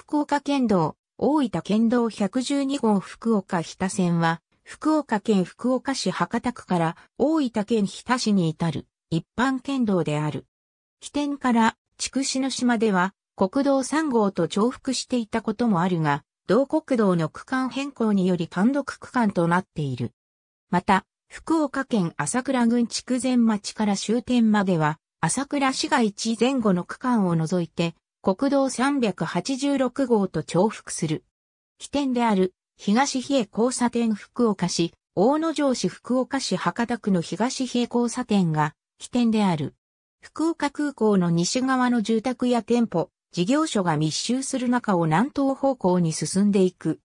福岡県道、大分県道112号福岡日田線は、福岡県福岡市博多区から大分県日田市に至る一般県道である。起点から筑紫の島では国道3号と重複していたこともあるが、同国道の区間変更により単独区間となっている。また、福岡県朝倉郡筑前町から終点までは、朝倉市街地前後の区間を除いて、国道386号と重複する。起点である東比叡交差点福岡市、大野城市福岡市博多区の東比叡交差点が起点である。福岡空港の西側の住宅や店舗、事業所が密集する中を南東方向に進んでいく。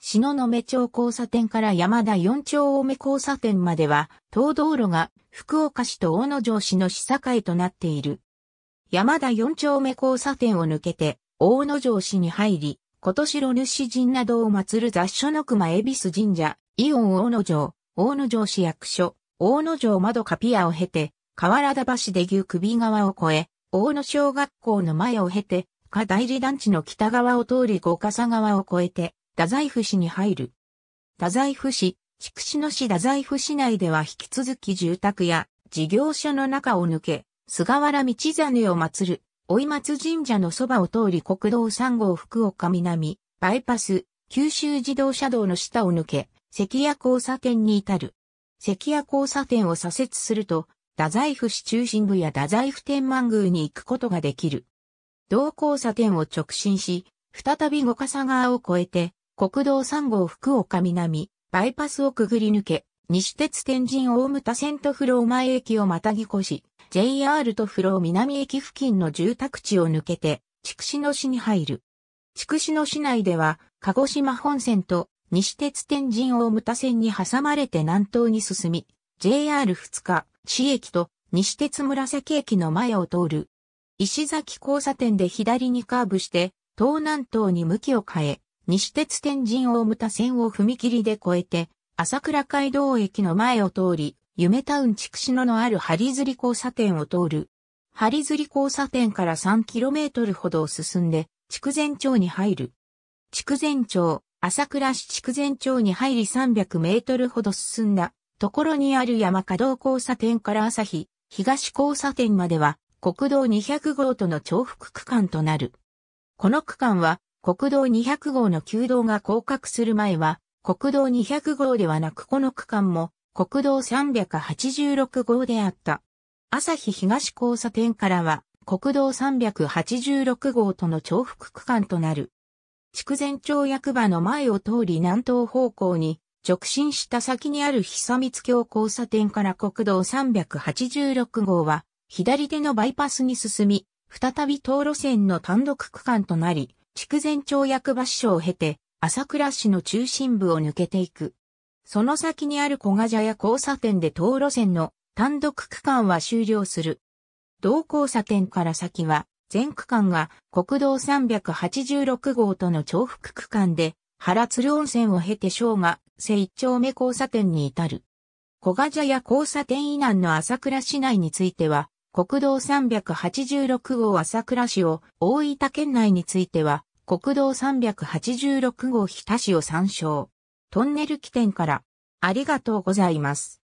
篠の目町交差点から山田四丁目交差点までは、東道路が福岡市と大野城市の市境となっている。山田四丁目交差点を抜けて、大野城市に入り、今年城主神などを祀る雑所の熊恵比寿神社、イオン大野城、大野城市役所、大野城窓カピアを経て、河原田橋で牛首川を越え、大野小学校の前を経て、下大理団地の北側を通り五笠川を越えて、太宰府市に入る。太宰府市、筑紫野市太宰府市内では引き続き住宅や事業所の中を抜け、菅原道真を祀る、追松神社のそばを通り国道3号福岡南、バイパス、九州自動車道の下を抜け、関谷交差点に至る。関谷交差点を左折すると、太宰府市中心部や太宰府天満宮に行くことができる。同交差点を直進し、再び五笠川を越えて、国道3号福岡南、バイパスをくぐり抜け、西鉄天神大牟田セントフロー前駅をまたぎ越し、JR とフロー南駅付近の住宅地を抜けて、筑紫野市に入る。筑紫野市内では、鹿児島本線と西鉄天神大牟田線に挟まれて南東に進み、JR 二日市駅と西鉄紫駅の前を通る。石崎交差点で左にカーブして、東南東に向きを変え、西鉄天神大牟田線を踏切で越えて、朝倉街道駅の前を通り、夢タウン筑紫野のあるり釣り交差点を通る。り釣り交差点から 3km ほどを進んで、筑前町に入る。筑前町、朝倉市筑前町に入り300メートルほど進んだところにある山下道交差点から朝日、東交差点までは国道200号との重複区間となる。この区間は国道200号の旧道が降格する前は国道200号ではなくこの区間も国道386号であった。朝日東交差点からは国道386号との重複区間となる。筑前町役場の前を通り南東方向に直進した先にある久光橋交差点から国道386号は左手のバイパスに進み、再び東路線の単独区間となり、筑前町役場市を経て朝倉市の中心部を抜けていく。その先にある小賀茶屋交差点で東路線の単独区間は終了する。同交差点から先は、全区間が国道386号との重複区間で、原鶴温泉を経て昭和、生一丁目交差点に至る。小賀茶屋交差点以南の朝倉市内については、国道386号朝倉市を、大分県内については、国道386号日田市を参照。トンネル起点から。ありがとうございます。